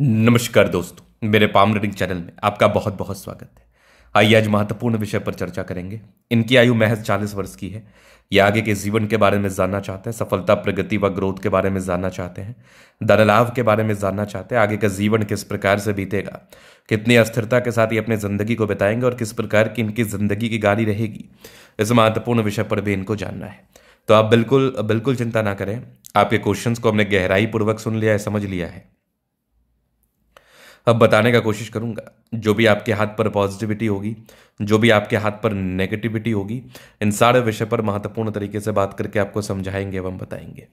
नमस्कार दोस्तों मेरे पाम रीडिंग चैनल में आपका बहुत बहुत स्वागत है आइए आज महत्वपूर्ण विषय पर चर्चा करेंगे इनकी आयु महज चालीस वर्ष की है ये आगे के जीवन के बारे में जानना चाहते हैं सफलता प्रगति व ग्रोथ के बारे में जानना चाहते हैं धन लाभ के बारे में जानना चाहते हैं आगे का जीवन किस प्रकार से बीतेगा कितनी अस्थिरता के साथ ये अपनी ज़िंदगी को बिताएंगे और किस प्रकार की इनकी ज़िंदगी की गाड़ी रहेगी इस महत्वपूर्ण विषय पर भी इनको जानना है तो आप बिल्कुल बिल्कुल चिंता ना करें आपके क्वेश्चंस को हमने गहराई पूर्वक सुन लिया है समझ लिया है अब बताने का कोशिश करूँगा जो भी आपके हाथ पर पॉजिटिविटी होगी जो भी आपके हाथ पर नेगेटिविटी होगी इन सारे विषय पर महत्वपूर्ण तरीके से बात करके आपको समझाएंगे एवं बताएंगे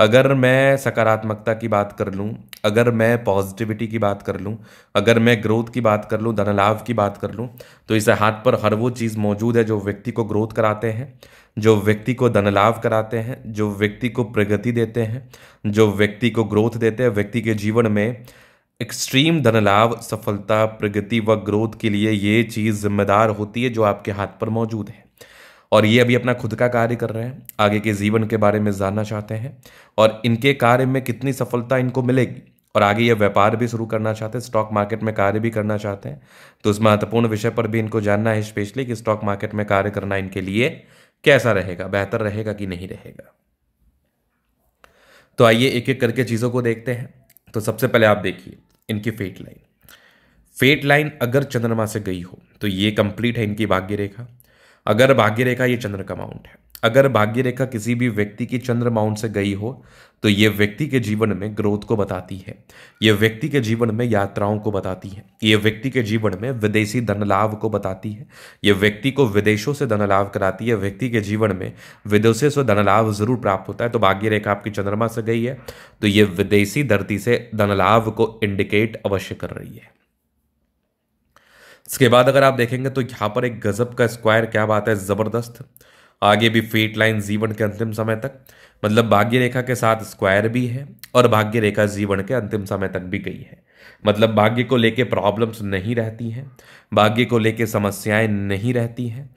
अगर मैं सकारात्मकता की बात कर लूँ अगर मैं पॉजिटिविटी की बात कर लूँ अगर मैं ग्रोथ की बात कर लूँ धनलाभ की बात कर लूँ तो इस हाथ पर हर वो चीज़ मौजूद है जो व्यक्ति को ग्रोथ कराते हैं जो व्यक्ति को धनलाभ कराते हैं जो व्यक्ति को प्रगति देते हैं जो व्यक्ति को ग्रोथ देते हैं व्यक्ति के जीवन में एक्सट्रीम धनलाभ सफलता प्रगति व ग्रोथ के लिए ये चीज़ जिम्मेदार होती है जो आपके हाथ पर मौजूद है और ये अभी अपना खुद का कार्य कर रहे हैं आगे के जीवन के बारे में जानना चाहते हैं और इनके कार्य में कितनी सफलता इनको मिलेगी और आगे ये व्यापार भी शुरू करना चाहते हैं स्टॉक मार्केट में कार्य भी करना चाहते हैं तो इस महत्वपूर्ण विषय पर भी इनको जानना है स्पेशली कि स्टॉक मार्केट में कार्य करना इनके लिए कैसा रहेगा बेहतर रहेगा कि नहीं रहेगा तो आइए एक एक करके चीज़ों को देखते हैं तो सबसे पहले आप देखिए इनकी फेट लाइन फेट लाइन अगर चंद्रमा से गई हो तो ये कंप्लीट है इनकी भाग्य रेखा अगर भाग्य रेखा ये चंद्र का माउंट है अगर भाग्य रेखा किसी भी व्यक्ति की चंद्र माउंट से गई हो तो ये व्यक्ति के जीवन में ग्रोथ को बताती है ये व्यक्ति के जीवन में यात्राओं को बताती है ये व्यक्ति के जीवन में विदेशी धन लाभ को बताती है ये व्यक्ति को विदेशों से धन लाभ कराती है व्यक्ति के जीवन में विदेशों से धन लाभ जरूर प्राप्त होता है तो भाग्य रेखा आपकी चंद्रमा से गई है तो ये विदेशी धरती से धन लाभ को इंडिकेट अवश्य कर रही है इसके बाद अगर आप देखेंगे तो यहां पर एक गजब का स्क्वायर क्या बात है जबरदस्त आगे भी फेट लाइन जीवन के अंतिम समय तक मतलब भाग्य रेखा के साथ स्क्वायर भी है और भाग्य रेखा जीवन के अंतिम समय तक भी गई है मतलब भाग्य को लेके प्रॉब्लम्स नहीं रहती हैं भाग्य को लेके समस्याएं नहीं रहती हैं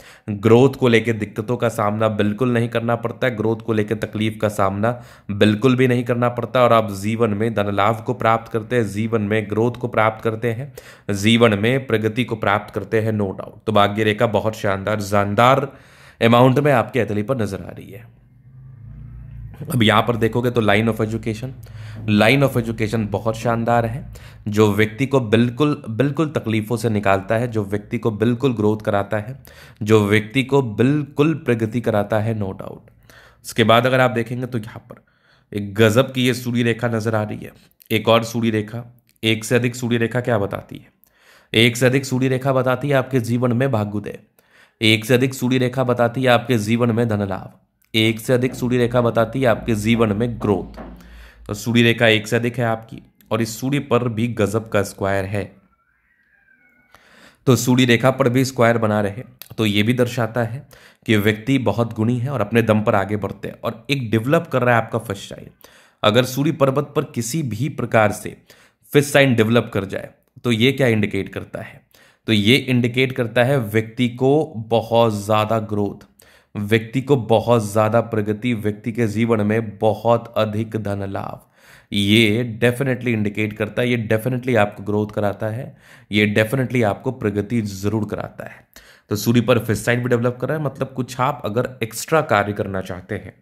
ग्रोथ को लेके दिक्कतों का सामना बिल्कुल नहीं करना पड़ता है ग्रोथ को लेके तकलीफ का सामना बिल्कुल भी नहीं करना पड़ता और आप जीवन में धन लाभ को प्राप्त करते हैं जीवन में ग्रोथ को प्राप्त करते हैं जीवन में प्रगति को प्राप्त करते हैं नो डाउट तो भाग्य रेखा बहुत शानदार जानदार अमाउंट में आपके अतली पर नज़र आ रही है अब यहाँ पर देखोगे तो line of education line of education बहुत शानदार है जो व्यक्ति को बिल्कुल बिल्कुल तकलीफ़ों से निकालता है जो व्यक्ति को बिल्कुल ग्रोथ कराता है जो व्यक्ति को बिल्कुल प्रगति कराता है नो डाउट उसके बाद अगर आप देखेंगे तो यहाँ पर एक गज़ब की ये सूर्य रेखा नज़र आ रही है एक और सूर्य रेखा एक से अधिक सूर्य रेखा क्या बताती है एक से अधिक सूर्य रेखा बताती है आपके जीवन में भाग्योदय एक से अधिक सूर्य रेखा बताती है आपके जीवन में धन लाभ एक से अधिक सूर्य रेखा बताती है आपके जीवन में ग्रोथ तो सूर्य रेखा एक से अधिक है आपकी और इस सूर्य पर भी गजब का स्क्वायर है तो सूर्य रेखा पर भी स्क्वायर बना रहे तो ये भी दर्शाता है कि व्यक्ति बहुत गुणी है और अपने दम पर आगे बढ़ते हैं और एक डेवलप कर रहा है आपका फर्स्ट साइन अगर सूर्य पर्वत पर किसी भी प्रकार से फिस्ट साइन डेवलप कर जाए तो ये क्या इंडिकेट करता है तो ये इंडिकेट करता है व्यक्ति को बहुत ज़्यादा ग्रोथ व्यक्ति को बहुत ज़्यादा प्रगति व्यक्ति के जीवन में बहुत अधिक धन लाभ ये डेफिनेटली इंडिकेट करता है ये डेफिनेटली आपको ग्रोथ कराता है ये डेफिनेटली आपको प्रगति ज़रूर कराता है तो सूर्य पर फिसाइड भी डेवलप कर रहा है मतलब कुछ आप अगर एक्स्ट्रा कार्य करना चाहते हैं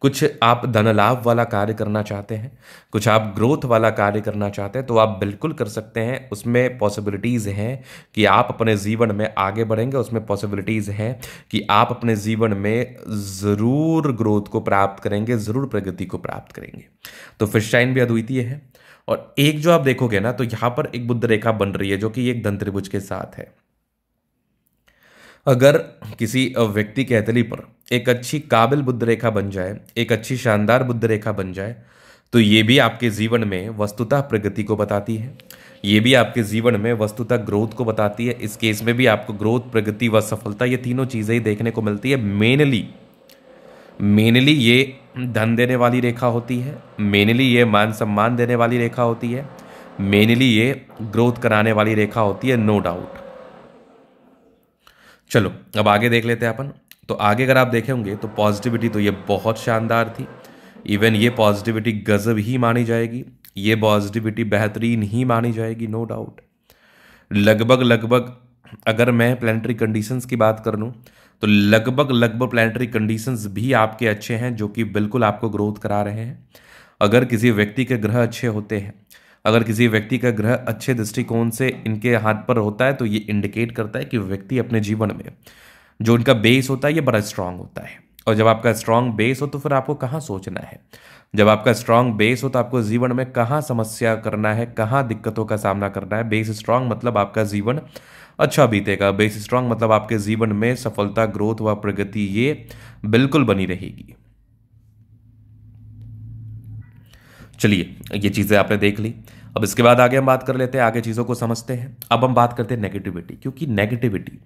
कुछ आप धन लाभ वाला कार्य करना चाहते हैं कुछ आप ग्रोथ वाला कार्य करना चाहते हैं तो आप बिल्कुल कर सकते हैं उसमें पॉसिबिलिटीज़ हैं कि आप अपने जीवन में आगे बढ़ेंगे उसमें पॉसिबिलिटीज़ हैं कि आप अपने जीवन में ज़रूर ग्रोथ को प्राप्त करेंगे ज़रूर प्रगति को प्राप्त करेंगे तो शाइन भी अद्वितीय है और एक जो आप देखोगे ना तो यहाँ पर एक बुद्ध रेखा बन रही है जो कि एक धन त्रिभुज के साथ है अगर किसी व्यक्ति के अतली पर एक अच्छी काबिल बुद्ध रेखा बन जाए एक अच्छी शानदार बुद्ध रेखा बन जाए तो ये भी आपके जीवन में वस्तुतः प्रगति को बताती है ये भी आपके जीवन में वस्तुतः ग्रोथ को बताती है इस केस में भी आपको ग्रोथ प्रगति व सफलता ये तीनों चीज़ें ही देखने को मिलती है मेनली मेनली ये धन देने वाली रेखा होती है मेनली ये मान सम्मान देने वाली रेखा होती है मेनली ये ग्रोथ कराने वाली रेखा होती है नो डाउट चलो अब आगे देख लेते हैं अपन तो आगे अगर आप देखे होंगे तो पॉजिटिविटी तो ये बहुत शानदार थी इवन ये पॉजिटिविटी गजब ही मानी जाएगी ये पॉजिटिविटी बेहतरीन ही मानी जाएगी नो डाउट लगभग लगभग अगर मैं प्लानिटरी कंडीशंस की बात कर लूँ तो लगभग लगभग प्लानिटरी कंडीशंस भी आपके अच्छे हैं जो कि बिल्कुल आपको ग्रोथ करा रहे हैं अगर किसी व्यक्ति के ग्रह अच्छे होते हैं अगर किसी व्यक्ति का ग्रह अच्छे दृष्टिकोण से इनके हाथ पर होता है तो ये इंडिकेट करता है कि व्यक्ति अपने जीवन में जो इनका बेस होता है ये बड़ा स्ट्रांग होता है और जब आपका स्ट्रांग बेस हो तो फिर आपको कहाँ सोचना है जब आपका स्ट्रांग बेस हो तो आपको जीवन में कहाँ समस्या करना है कहाँ दिक्कतों का सामना करना है बेस स्ट्रांग मतलब आपका जीवन अच्छा बीतेगा बेस स्ट्रांग मतलब आपके जीवन में सफलता ग्रोथ व प्रगति ये बिल्कुल बनी रहेगी चलिए ये चीज़ें आपने देख ली अब इसके बाद आगे हम बात कर लेते हैं आगे चीज़ों को समझते हैं अब हम बात करते हैं नेगेटिविटी क्योंकि नेगेटिविटी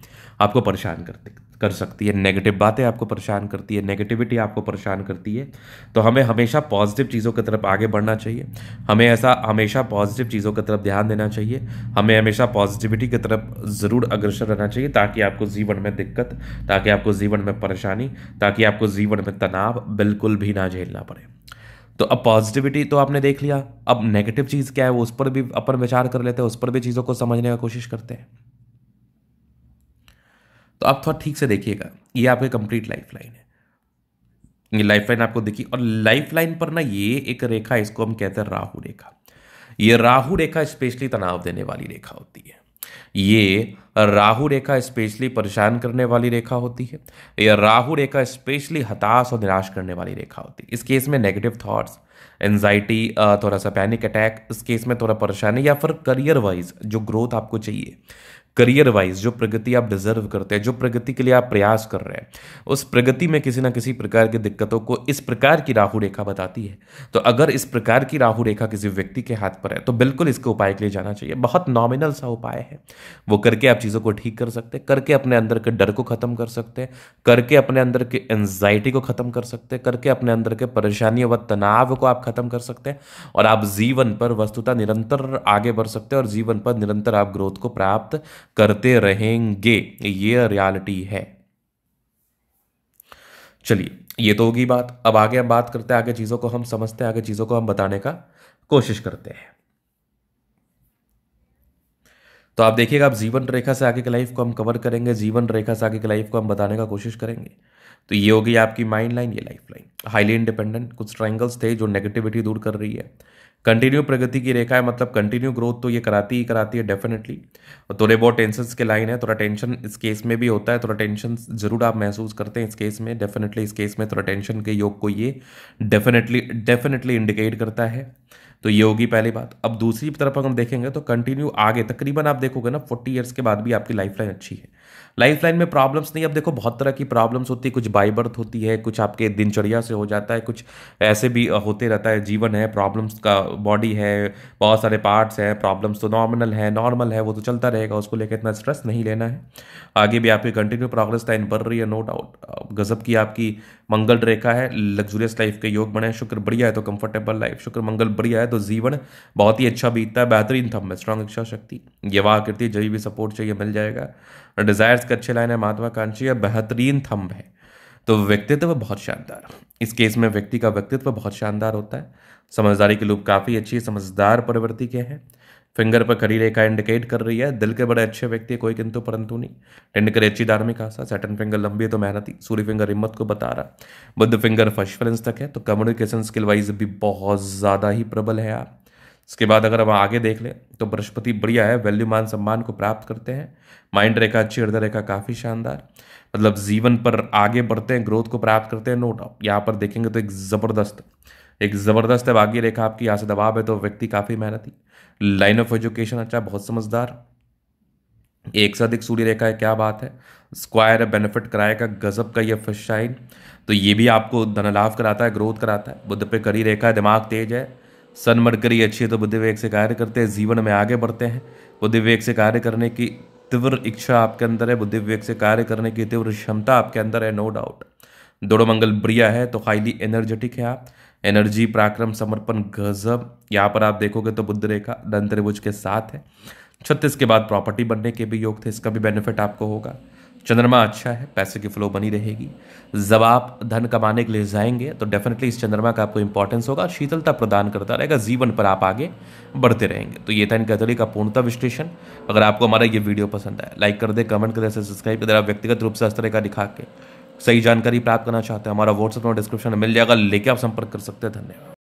आपको परेशान करते कर सकती है नेगेटिव बातें आपको परेशान करती है नेगेटिविटी आपको परेशान करती है तो हमें हमेशा पॉजिटिव चीज़ों की तरफ आगे बढ़ना चाहिए हमें ऐसा हमेशा पॉजिटिव चीज़ों की तरफ ध्यान देना चाहिए हमें हमेशा पॉजिटिविटी की तरफ ज़रूर अग्रसर रहना चाहिए ताकि आपको जीवन में दिक्कत ताकि आपको जीवन में परेशानी ताकि आपको जीवन में तनाव बिल्कुल भी ना झेलना पड़े तो अब पॉजिटिविटी तो आपने देख लिया अब नेगेटिव चीज़ क्या है वो उस पर भी अपन विचार कर लेते हैं उस पर भी चीज़ों को समझने की कोशिश करते हैं तो आप थोड़ा ठीक से देखिएगा ये आपकी कंप्लीट लाइफ लाइन है ये लाइफ लाइन आपको देखी और लाइफ लाइन पर ना ये एक रेखा इसको हम कहते हैं राहु रेखा ये राहु रेखा स्पेशली तनाव देने वाली रेखा होती है ये राहु रेखा स्पेशली परेशान करने वाली रेखा होती है या राहु रेखा स्पेशली हताश और निराश करने वाली रेखा होती है इस केस में नेगेटिव थॉट्स एनजाइटी थोड़ा सा पैनिक अटैक इस केस में थोड़ा परेशानी या फिर करियर वाइज जो ग्रोथ आपको चाहिए करियर वाइज जो प्रगति आप डिजर्व करते हैं जो प्रगति के लिए आप प्रयास कर रहे हैं उस प्रगति में किसी ना किसी प्रकार की दिक्कतों को इस प्रकार की राहु रेखा बताती है तो अगर इस प्रकार की राहु रेखा किसी व्यक्ति के हाथ पर है तो बिल्कुल इसके उपाय के लिए जाना चाहिए बहुत नॉमिनल सा उपाय है वो करके आप चीज़ों को ठीक कर सकते हैं करके अपने अंदर के डर को खत्म कर सकते हैं करके अपने अंदर के एनजाइटी को खत्म कर सकते हैं करके अपने अंदर के परेशानियों व तनाव को आप खत्म कर सकते हैं और आप जीवन पर वस्तुता निरंतर आगे बढ़ सकते हैं और जीवन पर निरंतर आप ग्रोथ को प्राप्त करते रहेंगे ये रियलिटी है चलिए ये तो होगी बात अब आगे हम बात करते हैं आगे चीज़ों को हम समझते हैं आगे चीज़ों को हम बताने का कोशिश करते हैं तो आप देखिएगा आप जीवन रेखा से आगे की लाइफ को हम कवर करेंगे जीवन रेखा से आगे की लाइफ को हम बताने का कोशिश करेंगे तो ये होगी आपकी माइंड लाइन ये लाइफ लाइन हाईली इंडिपेंडेंट कुछ ट्राइंगल्स थे जो नेगेटिविटी दूर कर रही है कंटिन्यू प्रगति की रेखा है मतलब कंटिन्यू ग्रोथ तो ये कराती ही कराती है डेफिनेटली थोड़े बहुत टेंशन के लाइन है थोड़ा टेंशन इस केस में भी होता है थोड़ा टेंशन ज़रूर आप महसूस करते हैं इस केस में डेफिनेटली इस केस में थोड़ा टेंशन के योग को ये डेफिनेटली डेफिनेटली इंडिकेट करता है तो ये होगी पहली बात अब दूसरी तरफ अगर देखेंगे तो कंटिन्यू आगे तकरीबन आप देखोगे ना फोर्टी ईयर्स के बाद भी आपकी लाइफ लाइन अच्छी है लाइफ लाइन में प्रॉब्लम्स नहीं अब देखो बहुत तरह की प्रॉब्लम्स होती है कुछ बाई बर्थ होती है कुछ आपके दिनचर्या से हो जाता है कुछ ऐसे भी होते रहता है जीवन है प्रॉब्लम्स का बॉडी है बहुत सारे पार्ट्स हैं प्रॉब्लम्स तो नॉर्मल है नॉर्मल है वो तो चलता रहेगा उसको लेकर इतना स्ट्रेस नहीं लेना है आगे भी आपकी कंटिन्यू प्रोग्रेस लाइन बढ़ रही है नो डाउट गजब की आपकी मंगल रेखा है लग्जूरियस लाइफ के योग बने शुक्र बढ़िया है तो कंफर्टेबल लाइफ शुक्र मंगल बढ़िया है तो जीवन बहुत ही अच्छा बीतता है बेहतरीन थम में स्ट्रांग इच्छा शक्ति ये वाह कृति जब भी सपोर्ट चाहिए मिल जाएगा डिजायर्स की अच्छी लाइन है महत्वाकांक्षी या बेहतरीन थम्ब है तो व्यक्तित्व बहुत शानदार इस केस में व्यक्ति का व्यक्तित्व बहुत शानदार होता है समझदारी के लूप काफ़ी अच्छी समझदार प्रवृत्ति के हैं फिंगर पर खड़ी रेखा इंडिकेट कर रही है दिल के बड़े अच्छे व्यक्ति है कोई किंतु परंतु नहीं टेंड करे अच्छी धार्मिक आशा सेटन फिंगर लंबी है तो मेहनती सूर्य फिंगर हिम्मत को बता रहा बुद्ध फिंगर फर्स्ट फ्रेंस तक है तो कम्युनिकेशन स्किल वाइज भी बहुत ज़्यादा ही प्रबल है आप इसके बाद अगर हम आगे देख लें तो बृहस्पति बढ़िया है वैल्यू मान सम्मान को प्राप्त करते हैं माइंड रेखा अच्छी हृदय रेखा काफ़ी शानदार मतलब जीवन पर आगे बढ़ते हैं ग्रोथ को प्राप्त करते हैं नो डाउट यहाँ पर देखेंगे तो एक ज़बरदस्त एक ज़बरदस्त है भाग्य रेखा आपकी यहाँ से दबाव है तो व्यक्ति काफ़ी मेहनती लाइन ऑफ एजुकेशन अच्छा बहुत समझदार एक से अधिक सूर्य रेखा है क्या बात है स्क्वायर है बेनिफिट कराएगा गजब का ये फर्स्ट शाइन तो ये भी आपको धन लाभ कराता है ग्रोथ कराता है बुद्ध पे करी रेखा है दिमाग तेज है सनमट करिए अच्छी है तो बुद्धि विवेक से कार्य करते हैं जीवन में आगे बढ़ते हैं बुद्धि विवेक से कार्य करने की तीव्र इच्छा आपके अंदर है बुद्धि विवेक से कार्य करने की तीव्र क्षमता आपके अंदर है नो डाउट दोड़ो मंगल ब्रिया है तो हाईली एनर्जेटिक है आप एनर्जी पराक्रम समर्पण गजब यहाँ पर आप देखोगे तो बुद्ध रेखा धन त्रिभुज के साथ है छत्तीस के बाद प्रॉपर्टी बनने के भी योग थे इसका भी बेनिफिट आपको होगा चंद्रमा अच्छा है पैसे की फ्लो बनी रहेगी जब आप धन कमाने के लिए जाएंगे तो डेफिनेटली इस चंद्रमा का आपको इंपॉर्टेंस होगा शीतलता प्रदान करता रहेगा जीवन पर आप आगे बढ़ते रहेंगे तो ये था इनका का पूर्णता विश्लेषण अगर आपको हमारा ये वीडियो पसंद आए लाइक कर दे कमेंट कर दे सब्सक्राइब कर दे आप व्यक्तिगत रूप से इस तरह का दिखा के सही जानकारी प्राप्त करना चाहते हैं हमारा व्हाट्सअप नंबर डिस्क्रिप्शन में मिल जाएगा लेके आप संपर्क कर सकते हैं धन्यवाद